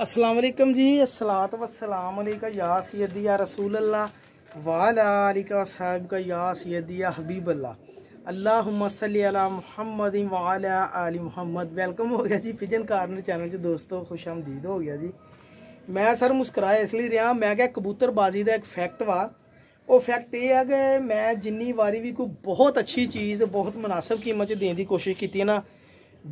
असलम जी असलात वसलाम या सैदिया रसूल अल्लाह वालिका साहब का या सैदिया हबीब अल्लाह अल्लाह सल मुहमद वाल आली मुहम्मद वेलकम हो गया जी पिजन कार्नर चैनल च दोस्तों खुश आमदीद हो गया जी मैं सर मुस्कराया इसलिए रहा मैं क्या कबूतरबाजी का एक फैक्ट वा वो फैक्ट यह है कि मैं जिनी बारी भी कोई बहुत अच्छी चीज़ बहुत मुनासिब कीमत देने की कोशिश की ना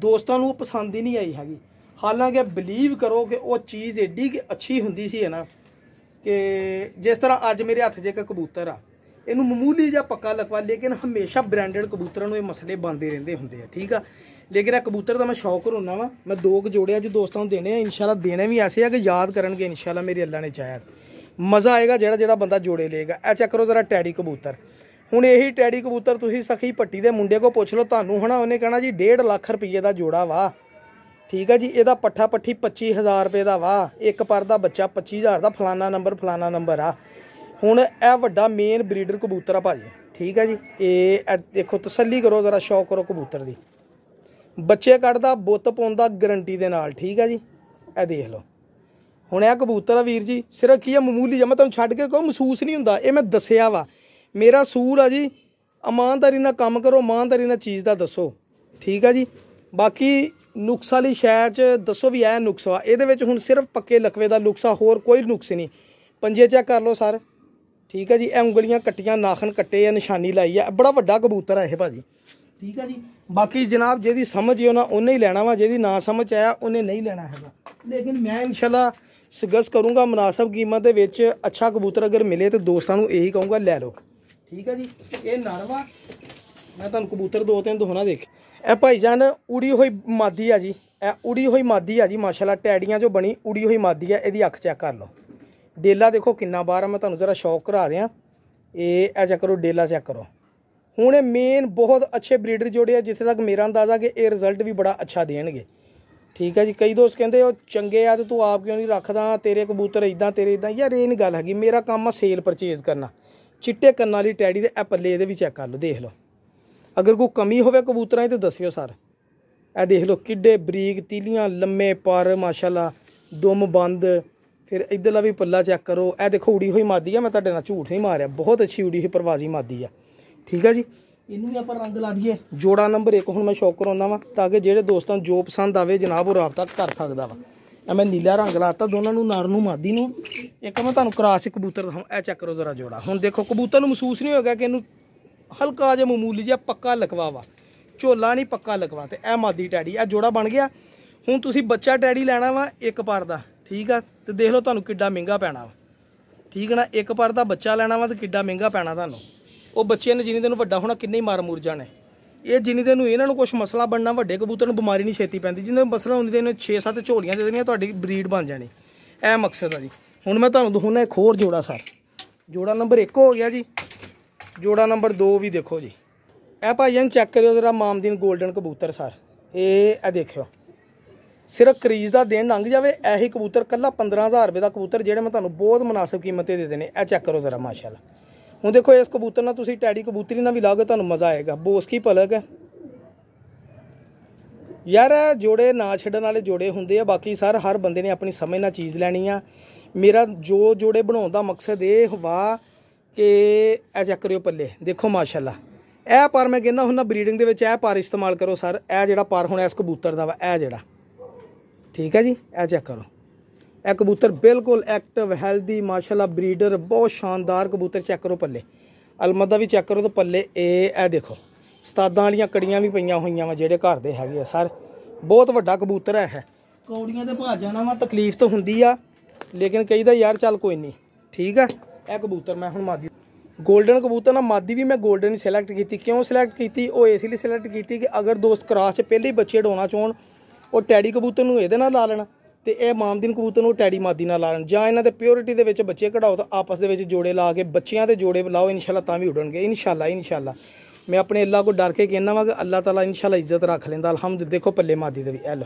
दोस्तों पसंद ही नहीं आई हैगी ਹਾਲਾਂਕਿ ਬਲੀਵ ਕਰੋ ਕਿ ਉਹ ਚੀਜ਼ ਏਡੀ ਕਿ ਅੱਛੀ ਹੁੰਦੀ ਸੀ ਹੈ ਨਾ ਕਿ ਜਿਸ ਤਰ੍ਹਾਂ ਅੱਜ ਮੇਰੇ ਹੱਥ 'ਚ ਇੱਕ ਕਬੂਤਰ ਆ ਇਹਨੂੰ ਮਾਮੂਲੀ ਜਿਹਾ ਪੱਕਾ ਲਗਵਾ ਲੇਕਿਨ ਹਮੇਸ਼ਾ ਬ੍ਰਾਂਡਡ ਕਬੂਤਰਾਂ ਨੂੰ ਇਹ ਮਸਲੇ ਬੰਦੇ ਰਹਿੰਦੇ ਹੁੰਦੇ ਆ ਠੀਕ ਆ ਲੇਕਿਨ ਇਹ ਕਬੂਤਰ ਦਾ ਮੈਂ ਸ਼ੌਕ ਰੋਣਾ ਵਾ ਮੈਂ ਦੋ ਕੁ ਜੋੜੇ ਅੱਜ ਦੋਸਤਾਂ ਨੂੰ ਦੇਣੇ ਆ ਇਨਸ਼ਾਅੱਲਾ ਦੇਣੇ ਵੀ ਐਸੇ ਆ ਕਿ ਯਾਦ ਕਰਨਗੇ ਇਨਸ਼ਾਅੱਲਾ ਮੇਰੇ ਅੱਲਾ ਨੇ ਚਾਹਿਆ ਮਜ਼ਾ ਆਏਗਾ ਜਿਹੜਾ ਜਿਹੜਾ ਬੰਦਾ ਜੋੜੇ ਲਏਗਾ ਐ ਚੈੱਕ ਕਰੋ ਜ਼ਰਾ ਟੈਡੀ ਕਬੂਤਰ ਹੁਣ ਇਹੀ ਟੈਡੀ ਕਬੂਤਰ ਤੁਸੀਂ ਸਖੀ ਪੱਟੀ ਦੇ ਮੁੰਡੇ ਕੋ ਪੁੱਛ ਲਓ ਤੁਹਾਨੂੰ ਹਣਾ ਉਹਨੇ ਕਹਣਾ ਜੀ 1.5 ਲੱਖ ਰੁਪਏ ਦਾ ਜੋੜਾ ਵਾ ਠੀਕ ਆ ਜੀ ਇਹਦਾ ਪੱਠਾ ਪੱਠੀ 25000 ਰੁਪਏ ਦਾ ਵਾ ਇੱਕ ਪਰ ਦਾ ਬੱਚਾ 25000 ਦਾ ਫਲਾਣਾ ਨੰਬਰ ਫਲਾਣਾ ਨੰਬਰ ਆ ਹੁਣ ਇਹ ਵੱਡਾ ਮੇਨ ਬਰੀਡਰ ਕਬੂਤਰ ਆ ਭਾਜੀ ਠੀਕ ਆ ਜੀ ਇਹ ਦੇਖੋ ਤਸੱਲੀ ਕਰੋ ਜ਼ਰਾ ਸ਼ੌਕ ਕਰੋ ਕਬੂਤਰ ਦੀ ਬੱਚੇ ਕੱਢਦਾ ਬੁੱਤ ਪਾਉਂਦਾ ਗਾਰੰਟੀ ਦੇ ਨਾਲ ਠੀਕ ਆ ਜੀ ਇਹ ਦੇਖ ਲਓ ਹੁਣ ਇਹ ਕਬੂਤਰ ਆ ਵੀਰ ਜੀ ਸਿਰਫ ਕੀ ਆ ਮਾਮੂਲੀ ਜਮਾ ਤੁਹਾਨੂੰ ਛੱਡ ਕੇ ਕੋਈ ਮਹਿਸੂਸ ਨਹੀਂ ਹੁੰਦਾ ਇਹ ਮੈਂ ਦੱਸਿਆ ਵਾ ਮੇਰਾ ਸੂਲ ਆ ਜੀ ਇਮਾਨਦਾਰੀ ਨਾਲ ਕੰਮ ਕਰੋ ਇਮਾਨਦਾਰੀ ਨਾਲ ਚੀਜ਼ ਦਾ ਦੱਸੋ ਠੀਕ ਆ ਜੀ ਬਾਕੀ ਨੁਕਸ ਵਾਲੀ ਸ਼ੈ 'ਚ ਦੱਸੋ ਵੀ ਨੁਕਸ ਨੁਕਸਾ ਇਹਦੇ ਵਿੱਚ ਹੁਣ ਸਿਰਫ ਪੱਕੇ ਲਕਵੇ ਦਾ ਨੁਕਸਾ ਹੋਰ ਕੋਈ ਨੁਕਸ ਨਹੀਂ ਪੰਜੇ ਚੈੱਕ ਕਰ ਲਓ ਸਰ ਠੀਕ ਹੈ ਜੀ ਇਹ ਉਂਗਲੀਆਂ ਕੱਟੀਆਂ ਨਾਖਨ ਕੱਟੇ ਆ ਨਿਸ਼ਾਨੀ ਲਾਈ ਆ ਬੜਾ ਵੱਡਾ ਕਬੂਤਰ ਆ ਇਹ ਭਾਜੀ ਠੀਕ ਹੈ ਜੀ ਬਾਕੀ ਜਨਾਬ ਜਿਹਦੀ ਸਮਝ ਹੈ ਉਹਨਾਂ ਉਹਨੇ ਹੀ ਲੈਣਾ ਵਾ ਜਿਹਦੀ ਨਾ ਸਮਝ ਆਇਆ ਉਹਨੇ ਨਹੀਂ ਲੈਣਾ ਹੈਗਾ ਲੇਕਿਨ ਮੈਂ ਇਨਸ਼ਾਅੱਲਾ ਸਗਸ ਕਰੂੰਗਾ ਮناسب ਕੀਮਤ ਦੇ ਵਿੱਚ ਅੱਛਾ ਕਬੂਤਰ ਅਗਰ ਮਿਲੇ ਤੇ ਦੋਸਤਾਂ ਨੂੰ ਇਹੀ ਕਹੂੰਗਾ ਲੈ ਲਓ ਠੀਕ ਹੈ ਜੀ ਇਹ ਨਰਵਾ ਮੈਂ ਤੁਹਾਨੂੰ ਕਬੂਤਰ ਦੋ ਤਿੰਨ ਦੋਹਣਾ ਦੇਖ ਇਹ ਜਾਨ ਉੜੀ ਹੋਈ ਮਾਦੀ ਆ ਜੀ ਇਹ ਉੜੀ ਹੋਈ ਮਾਦੀ ਆ ਜੀ ਮਾਸ਼ਾਅੱਲਾ ਟੈੜੀਆਂ ਜੋ ਬਣੀ ਉੜੀ ਹੋਈ ਮਾਦੀ ਆ ਇਹਦੀ ਅੱਖ ਚੈੱਕ ਕਰ ਲਓ ਡੇਲਾ ਦੇਖੋ ਕਿੰਨਾ ਬਾਹਰ ਆ ਮੈਂ ਤੁਹਾਨੂੰ ਜ਼ਰਾ ਸ਼ੌਕ ਕਰਾ ਰਿਹਾ ਇਹ ਇਹ ਚੈੱਕ ਕਰੋ ਡੇਲਾ ਚੈੱਕ ਕਰੋ ਹੁਣ ਇਹ ਮੇਨ ਬਹੁਤ ਅੱਛੇ ਬਰੀਡਰ ਜੋੜੇ ਆ ਜਿੱਥੇ ਤੱਕ ਮੇਰਾ ਅੰਦਾਜ਼ਾ ਕਿ ਇਹ ਰਿਜ਼ਲਟ ਵੀ ਬੜਾ ਅੱਛਾ ਦੇਣਗੇ ਠੀਕ ਹੈ ਜੀ ਕਈ ਦੋਸਤ ਕਹਿੰਦੇ ਉਹ ਚੰਗੇ ਆ ਤੇ ਤੂੰ ਆਪ ਕਿਉਂ ਨਹੀਂ ਰੱਖਦਾ ਤੇਰੇ ਕਬੂਤਰ ਇਦਾਂ ਤੇਰੇ ਇਦਾਂ ਯਾਰ ਇਹ ਨਹੀਂ ਗੱਲ ਹੈਗੀ ਮੇਰਾ ਕੰਮ ਆ ਸੇਲ ਪਰਚੇਜ਼ ਕਰਨਾ ਚਿੱਟੇ ਕੰਨਾਂ ਵਾਲੀ ਟੈਡੀ ਦੇ ਇਹ ਪੱਲੇ ਇਹਦੇ ਵੀ ਚੈੱਕ ਕਰ ਲਓ ਦੇਖ ਲਓ ਅਗਰ ਕੋਈ ਕਮੀ ਹੋਵੇ ਕਬੂਤਰਾਂ ਦੀ ਤੇ ਦੱਸਿਓ ਸਰ ਇਹ ਦੇਖ ਲਓ ਕਿੱਡੇ ਬਰੀਕ ਤੀਲੀਆਂ ਲੰਮੇ ਪਰ ਮਾਸ਼ਾਅੱਲਾ ਦਮ ਬੰਦ ਫਿਰ ਇਧਰਲਾ ਵੀ ਪੱਲਾ ਚੈੱਕ ਕਰੋ ਇਹ ਦੇਖੋ ਉੜੀ ਹੋਈ ਮਾਦੀ ਆ ਮੈਂ ਤੁਹਾਡੇ ਨਾਲ ਝੂਠ ਨਹੀਂ ਮਾਰਿਆ ਬਹੁਤ ਅੱਛੀ ਉੜੀ ਹੋਈ ਪਰਵਾਜ਼ੀ ਮਾਦੀ ਆ ਠੀਕ ਆ ਜੀ ਇਹਨੂੰ ਵੀ ਆਪਾਂ ਰੰਗ ਲਾ ਦਈਏ ਜੋੜਾ ਨੰਬਰ 1 ਹੁਣ ਮੈਂ ਸ਼ੌਕ ਕਰਾਉਣਾ ਵਾਂ ਤਾਂ ਕਿ ਜਿਹੜੇ ਦੋਸਤਾਂ ਨੂੰ ਜੋ ਪਸੰਦ ਆਵੇ ਜਨਾਬ ਉਹ ਰਾਬਤਾ ਕਰ ਸਕਦਾ ਵਾ ਇਹ ਮੈਂ ਨੀਲਾ ਰੰਗ ਲਾਤਾ ਦੋਨਾਂ ਨੂੰ ਨਰ ਨੂੰ ਮਾਦੀ ਨੂੰ ਇੱਕ ਮੈਂ ਤੁਹਾਨੂੰ ਕਰਾਸ ਕਬੂਤਰ ਦਿਖਾਉਂ ਇਹ ਚੈੱਕ ਕਰੋ ਜ਼ਰਾ ਜੋੜਾ ਹੁਣ ਦੇਖੋ ਕਬੂਤਰ ਨੂੰ ਮਹਿਸੂਸ ਨਹੀਂ ਹੋਗਾ ਕਿ ਇਹਨੂੰ ਹਲਕਾ ਜਿਹਾ ਮਾਮੂਲੀ ਜਿਹਾ ਪੱਕਾ ਲਕਵਾ ਵਾ ਝੋਲਾ ਨਹੀਂ ਪੱਕਾ ਲਗਵਾ ਤੇ ਇਹ ਮਾਦੀ ਟੈਡੀ ਇਹ ਜੋੜਾ ਬਣ ਗਿਆ ਹੁਣ ਤੁਸੀਂ ਬੱਚਾ ਟੈਡੀ ਲੈਣਾ ਵਾ ਇੱਕ ਪਰ ਦਾ ਠੀਕ ਆ ਤੇ ਦੇਖ ਲਓ ਤੁਹਾਨੂੰ ਕਿੱਡਾ ਮਹਿੰਗਾ ਪੈਣਾ ਵਾ ਠੀਕ ਨਾ ਇੱਕ ਪਰ ਦਾ ਬੱਚਾ ਲੈਣਾ ਵਾ ਤੇ ਕਿੱਡਾ ਮਹਿੰਗਾ ਪੈਣਾ ਤੁਹਾਨੂੰ ਉਹ ਬੱਚੇ ਨੇ ਜਿੰਨੀ ਦਿਨ ਵੱਡਾ ਹੋਣਾ ਕਿੰਨੇ ਹੀ ਮਾਰ ਮੁਰ ਜਾਣੇ ਇਹ ਜਿੰਨੀ ਦਿਨ ਨੂੰ ਇਹਨਾਂ ਨੂੰ ਕੁਝ ਮਸਲਾ ਬਣਨਾ ਵੱਡੇ ਕਬੂਤਰ ਨੂੰ ਬਿਮਾਰੀ ਨਹੀਂ ਛੇਤੀ ਪੈਂਦੀ ਜਿੰਨੇ ਮਸਲਾ ਹੁੰਦੀ ਦਿਨ 6-7 ਝੋਲੀਆਂ ਦੇ ਦੇਣੀਆਂ ਤੁਹਾਡੀ ਬਰੀਡ ਬਣ ਜਾਣੀ ਇਹ ਮਕਸਦ ਆ ਜੀ ਹੁਣ ਮੈਂ ਤੁਹਾਨੂੰ ਦਿਖਾਉਣਾ ਇੱਕ ਹੋਰ ਜੋੜਾ ਸਰ ਜੋੜਾ ਨੰਬਰ 1 ਹੋ ਗਿਆ ਜੀ ਜੋੜਾ ਨੰਬਰ 2 ਵੀ ਦੇਖੋ ਜੀ ਇਹ ਭਾਈ ਜਾਨ ਚੈੱਕ ਕਰਿਓ ਜਰਾ ਮਾਮਦੀਨ 골ਡਨ ਕਬੂਤਰ ਸਰ ਇਹ ਇਹ ਦੇਖਿਓ ਸਿਰਫ ਕਰੀਜ਼ ਦਾ ਦੇਣ ਲੰਘ ਜਾਵੇ ਇਹੀ ਕਬੂਤਰ ਕੱਲਾ 15000 ਰੁਪਏ ਦਾ ਕਬੂਤਰ ਜਿਹੜੇ ਮੈਂ ਤੁਹਾਨੂੰ ਬਹੁਤ ਮناسب ਕੀਮਤ ਤੇ ਦੇ ਦੇਣੇ ਇਹ ਚੈੱਕ ਕਰੋ ਜ਼ਰਾ ਮਾਸ਼ਾਅੱਲਾ ਹੁਣ ਦੇਖੋ ਇਸ ਕਬੂਤਰ ਨਾਲ ਤੁਸੀਂ ਟੈਡੀ ਕਬੂਤਰੀ ਨਾਲ ਵੀ ਲਾਓਗੇ ਤੁਹਾਨੂੰ ਮਜ਼ਾ ਆਏਗਾ ਬੋਸਕੀ ਪਲਕ ਯਾਰ ਜੋੜੇ ਨਾ ਛੱਡਣ ਵਾਲੇ ਜੋੜੇ ਹੁੰਦੇ ਆ ਬਾਕੀ ਸਰ ਹਰ ਬੰਦੇ ਨੇ ਆਪਣੀ ਸਮਝ ਨਾਲ ਚੀਜ਼ ਲੈਣੀ ਆ ਮੇਰਾ ਜੋ ਜੋੜੇ ਬਣਾਉਣ ਦਾ ਮਕਸਦ ਇਹ ਵਾ ਕਿ ਇਹ ਚੈੱਕ ਕਰਿਓ ਪੱਲੇ ਦੇਖੋ ਮਾਸ਼ਾਅੱਲਾ ਇਹ ਪਰ ਮੈਂ ਕਹਿੰਦਾ ਹੁੰਦਾ ਬਰੀਡਿੰਗ ਦੇ ਵਿੱਚ ਇਹ ਪਰ ਇਸਤੇਮਾਲ ਕਰੋ ਸਰ ਇਹ ਜਿਹੜਾ ਪਰ ਹੁਣ ਇਸ ਕਬੂਤਰ ਦਾ ਵਾ ਇਹ ਜਿਹੜਾ ਠੀਕ ਹੈ ਜੀ ਇਹ ਚੈੱਕ ਕਰੋ ਇਹ ਕਬੂਤਰ ਬਿਲਕੁਲ ਐਕਟਿਵ ਹੈਲਦੀ ਮਾਸ਼ਾਅੱਲਾ ਬਰੀਡਰ ਬਹੁਤ ਸ਼ਾਨਦਾਰ ਕਬੂਤਰ ਚੈੱਕ ਕਰੋ ਪੱਲੇ ਅਲਮਦਾ ਵੀ ਚੈੱਕ ਕਰੋ ਤਾਂ ਪੱਲੇ ਇਹ ਇਹ ਦੇਖੋ ਉਸਤਾਦਾਂ ਵਾਲੀਆਂ ਕੜੀਆਂ ਵੀ ਪਈਆਂ ਹੋਈਆਂ ਵਾ ਜਿਹੜੇ ਘਰ ਦੇ ਹੈਗੇ ਆ ਸਰ ਬਹੁਤ ਵੱਡਾ ਕਬੂਤਰ ਹੈ ਇਹ ਕੌੜੀਆਂ ਦੇ ਭਾ ਜਾਣਾ ਵਾ ਤਕਲੀਫ ਤਾਂ ਹੁੰਦੀ ਆ ਲੇਕਿਨ ਕਹਿੰਦਾ ਯਾਰ ਚੱਲ ਕੋਈ ਨਹੀਂ ਠੀਕ ਆ ਇਹ ਕਬੂਤਰ ਮੈਂ ਹੁਣ ਮਾਦੀ ਗੋਲਡਨ ਕਬੂਤਰ ਨਾ ਮਾਦੀ ਵੀ ਮੈਂ ਗੋਲਡਨ ਹੀ ਸਿਲੈਕਟ ਕੀਤੀ ਕਿਉਂ ਸਿਲੈਕਟ ਕੀਤੀ ਉਹ ਇਸ ਲਈ ਸਿਲੈਕਟ ਕੀਤੀ ਕਿ ਅਗਰ ਦੋਸਤ ਕਰਾਸ 'ਚ ਪਹਿਲੇ ਹੀ ਬੱਚੇ ਢੋਣਾ ਚਾਹਣ ਉਹ ਟੈਡੀ ਕਬੂਤਰ ਨੂੰ ਇਹਦੇ ਨਾਲ ਲਾ ਲੈਣਾ ਤੇ ਇਹ ਮਾਮਦੀਨ ਕਬੂਤਰ ਨੂੰ ਟੈਡੀ ਮਾਦੀ ਨਾਲ ਲਾ ਲੈਣ ਜਾਂ ਇਹਨਾਂ ਦੇ ਪਿਓਰਿਟੀ ਦੇ ਵਿੱਚ ਬੱਚੇ ਕਢਾਓ ਤਾਂ ਆਪਸ ਦੇ ਵਿੱਚ ਜੋੜੇ ਲਾ ਕੇ ਬੱਚਿਆਂ ਦੇ ਜੋੜੇ ਲਾਓ ਇਨਸ਼ਾਅੱਲਾ ਤਾਂ ਵੀ ਉਡਣਗੇ ਇਨਸ਼ਾਅੱਲਾ ਇਨਸ਼ਾਅੱਲਾ ਮੈਂ ਆਪਣੇ ਅੱਲਾ ਕੋ ਡਰ ਕੇ ਕਹਿਣਾ ਵਾ ਕਿ ਅੱਲਾ ਤਾਲਾ ਇਨਸ਼ਾਅੱਲਾ ਇੱਜ਼ਤ ਰੱਖ ਲੈਂਦਾ ਅਲਹਮਦੁਲਿਲਾ ਦੇਖੋ ਪੱਲੇ ਮਾਦੀ ਦੇ ਵੀ ਐਲ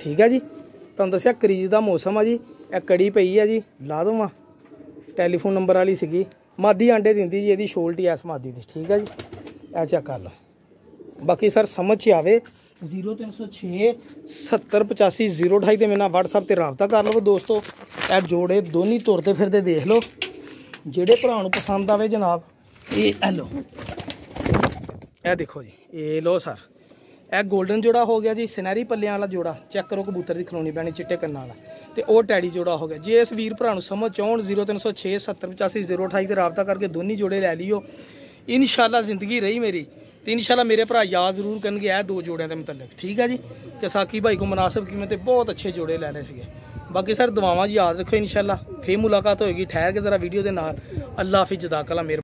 ਠੀਕ ਹੈ ਜੀ ਤੁਹਾਨੂੰ ਦੱਸਿਆ ਕਰੀਜ਼ ਦਾ ਮੌਸਮ ਆ ਜੀ ਇਹ ਕੜੀ ਪਈ ਆ ਜੀ ਲਾ ਦਵਾਂ ਟੈਲੀਫੋਨ ਨੰਬਰ ਵਾਲੀ ਸੀਗੀ ਮਾਦੀ ਆਂਡੇ ਦਿੰਦੀ ਜੀ ਇਹਦੀ ਸ਼ੋਲਟੀ ਐਸ ਮਾਦੀ ਦੀ ਠੀਕ ਹੈ ਜੀ ਇਹ ਚੈੱਕ ਕਰ ਲਓ ਬਾਕੀ ਸਰ ਸਮਝ ਹੀ ਆਵੇ 0306 7085028 ਤੇ ਮੇਰੇ ਨਾਲ WhatsApp ਤੇ ਰਾਬਤਾ ਕਰ ਲਵੋ ਦੋਸਤੋ ਇਹ ਜੋੜੇ ਦੋਨੀ ਤੇ ਫਿਰਦੇ ਦੇਖ ਲਓ ਜਿਹੜੇ ਭਰਾ ਨੂੰ ਪਸੰਦ ਆਵੇ ਜਨਾਬ ਇਹ ਲਓ ਇਹ ਦੇਖੋ ਜੀ ਇਹ ਲਓ ਸਰ ਇਹ 골ਡਨ ਜੋੜਾ ਹੋ ਗਿਆ ਜੀ ਸਿਨੈਰੀ ਪੱਲਿਆਂ ਵਾਲਾ ਜੋੜਾ ਚੈੱਕ ਕਰੋ ਕਬੂਤਰ ਦੀ ਖਲੋਣੀ ਪੈਣੀ ਚਿੱਟੇ ਕੰਨਾਂ ਵਾਲਾ ਤੇ ਉਹ ਟੈਡੀ ਜੋੜਾ ਹੋ ਗਿਆ ਜੇ ਇਸ ਵੀਰ ਭਰਾ ਨੂੰ ਸਮਝ ਚਾਹਣ 0306 ਤੇ ਰਾਬਤਾ ਕਰਕੇ ਦੋਨੀ ਜੋੜੇ ਲੈ ਲਿਓ ਇਨਸ਼ਾਅੱਲਾ ਜ਼ਿੰਦਗੀ ਰਹੀ ਮੇਰੀ ਤੇ ਇਨਸ਼ਾਅੱਲਾ ਮੇਰੇ ਭਰਾ ਯਾਦ ਜ਼ਰੂਰ ਕਰਨਗੇ ਇਹ ਦੋ ਜੋੜਿਆਂ ਦੇ ਮੁਤਲਕ ਠੀਕ ਹੈ ਜੀ ਕਿ ਸਾਕੀ ਭਾਈ ਕੋ ਮناسب ਕੀਮਤ ਤੇ ਬਹੁਤ ਅੱਛੇ ਜੋੜੇ ਲੈ ਰਹੇ ਸੀਗੇ ਬਾਕੀ ਸਰ ਦੁਆਵਾਂ ਜੀ ਯਾਦ ਰੱਖੋ ਇਨਸ਼ਾਅੱਲਾ ਫੇਰ ਮੁਲਾਕਾਤ ਹੋਏਗੀ ਠਹਿਰ ਕੇ ਜ਼ਰਾ ਵੀਡੀਓ ਦੇ ਨਾਲ ਅੱਲਾ ਹਾਫਿਜ਼ ਜਜ਼ਾਕੱਲਾ